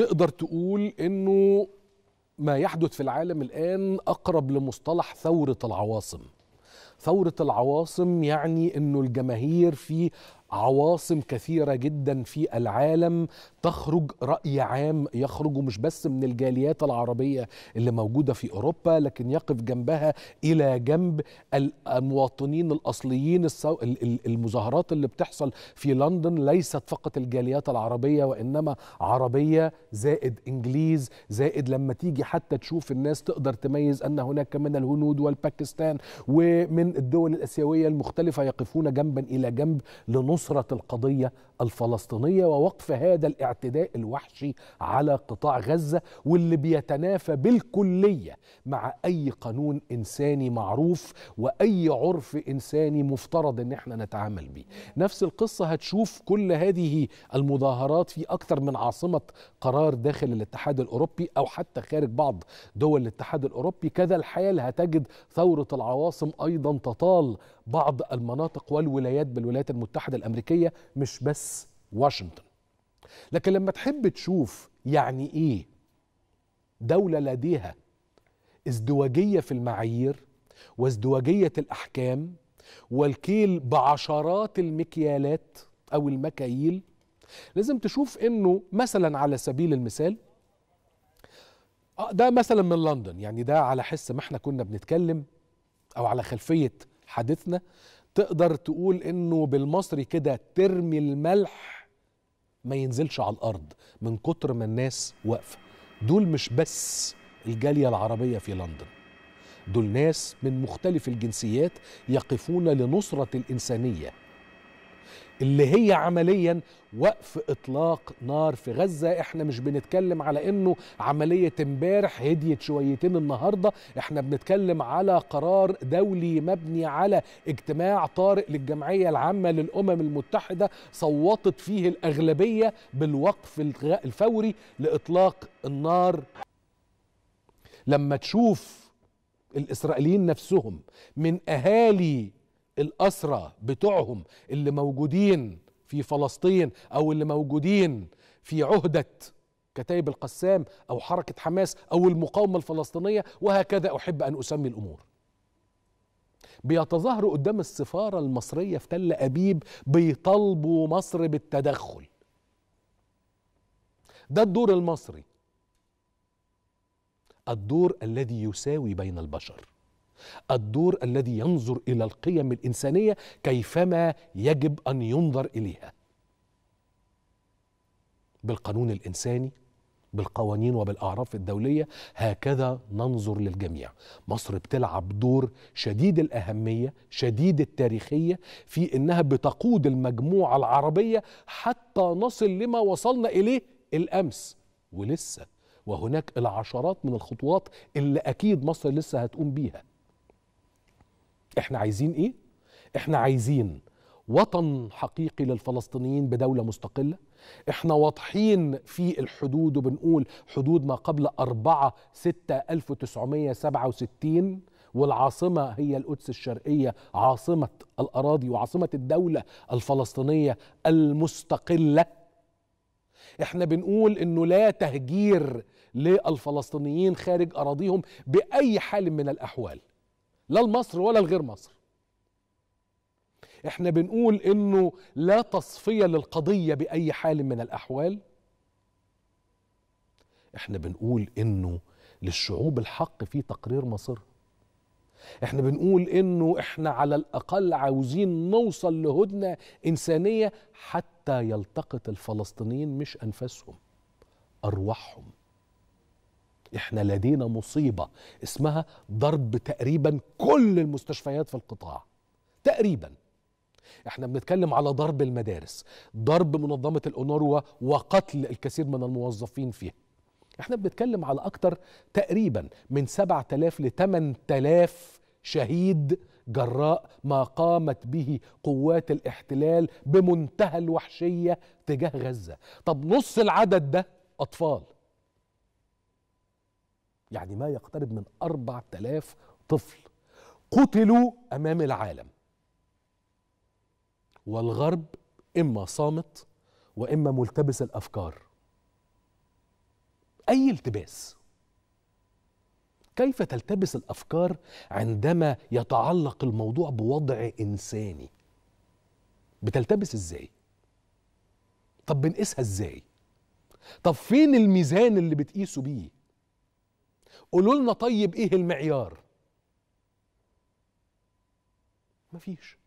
تقدر تقول انه ما يحدث في العالم الان اقرب لمصطلح ثوره العواصم ثوره العواصم يعني انه الجماهير في عواصم كثيرة جدا في العالم تخرج رأي عام يخرج مش بس من الجاليات العربية اللي موجودة في أوروبا لكن يقف جنبها إلى جنب المواطنين الأصليين المظاهرات اللي بتحصل في لندن ليست فقط الجاليات العربية وإنما عربية زائد إنجليز زائد لما تيجي حتى تشوف الناس تقدر تميز أن هناك من الهنود والباكستان ومن الدول الآسيوية المختلفة يقفون جنبا إلى جنب لنص نصرة القضية الفلسطينية ووقف هذا الاعتداء الوحشي على قطاع غزة واللي بيتنافى بالكلية مع أي قانون إنساني معروف وأي عرف إنساني مفترض إن احنا نتعامل بيه نفس القصة هتشوف كل هذه المظاهرات في أكثر من عاصمة قرار داخل الاتحاد الأوروبي أو حتى خارج بعض دول الاتحاد الأوروبي كذا الحال هتجد ثورة العواصم أيضا تطال بعض المناطق والولايات بالولايات المتحدة الأمريكية مش بس واشنطن لكن لما تحب تشوف يعني إيه دولة لديها ازدواجية في المعايير وازدواجية الأحكام والكيل بعشرات المكيالات أو المكاييل لازم تشوف إنه مثلا على سبيل المثال آه، ده مثلا من لندن يعني ده على حس ما احنا كنا بنتكلم او على خلفيه حديثنا تقدر تقول انه بالمصري كده ترمي الملح ما ينزلش على الارض من كتر ما الناس واقفه دول مش بس الجاليه العربيه في لندن دول ناس من مختلف الجنسيات يقفون لنصره الانسانيه اللي هي عمليا وقف اطلاق نار في غزه احنا مش بنتكلم على انه عمليه امبارح هديت شويتين النهارده احنا بنتكلم على قرار دولي مبني على اجتماع طارئ للجمعيه العامه للامم المتحده صوتت فيه الاغلبيه بالوقف الفوري لاطلاق النار لما تشوف الاسرائيليين نفسهم من اهالي الأسرى بتوعهم اللي موجودين في فلسطين أو اللي موجودين في عهدة كتائب القسام أو حركة حماس أو المقاومة الفلسطينية وهكذا أحب أن أسمي الأمور بيتظاهروا قدام السفارة المصرية في تل أبيب بيطالبوا مصر بالتدخل ده الدور المصري الدور الذي يساوي بين البشر الدور الذي ينظر الى القيم الانسانيه كيفما يجب ان ينظر اليها بالقانون الانساني بالقوانين وبالاعراف الدوليه هكذا ننظر للجميع مصر بتلعب دور شديد الاهميه شديد التاريخيه في انها بتقود المجموعه العربيه حتى نصل لما وصلنا اليه الامس ولسه وهناك العشرات من الخطوات اللي اكيد مصر لسه هتقوم بيها احنا عايزين ايه احنا عايزين وطن حقيقي للفلسطينيين بدولة مستقلة احنا واضحين في الحدود وبنقول حدود ما قبل 4 6 1967 والعاصمة هي القدس الشرقية عاصمة الأراضي وعاصمة الدولة الفلسطينية المستقلة احنا بنقول انه لا تهجير للفلسطينيين خارج أراضيهم بأي حال من الأحوال لا لمصر ولا لغير مصر احنا بنقول انه لا تصفيه للقضيه باي حال من الاحوال احنا بنقول انه للشعوب الحق في تقرير مصيرها احنا بنقول انه احنا على الاقل عاوزين نوصل لهدنه انسانيه حتى يلتقط الفلسطينيين مش انفاسهم ارواحهم احنا لدينا مصيبه اسمها ضرب تقريبا كل المستشفيات في القطاع تقريبا احنا بنتكلم على ضرب المدارس ضرب منظمه الاونروا وقتل الكثير من الموظفين فيها احنا بنتكلم على اكتر تقريبا من 7000 ل 8000 شهيد جراء ما قامت به قوات الاحتلال بمنتهى الوحشيه تجاه غزه طب نص العدد ده اطفال يعني ما يقترب من 4000 طفل قتلوا امام العالم والغرب اما صامت واما ملتبس الافكار اي التباس كيف تلتبس الافكار عندما يتعلق الموضوع بوضع انساني بتلتبس ازاي طب بنقيسها ازاي طب فين الميزان اللي بتقيسه بيه قولوا لنا طيب ايه المعيار مفيش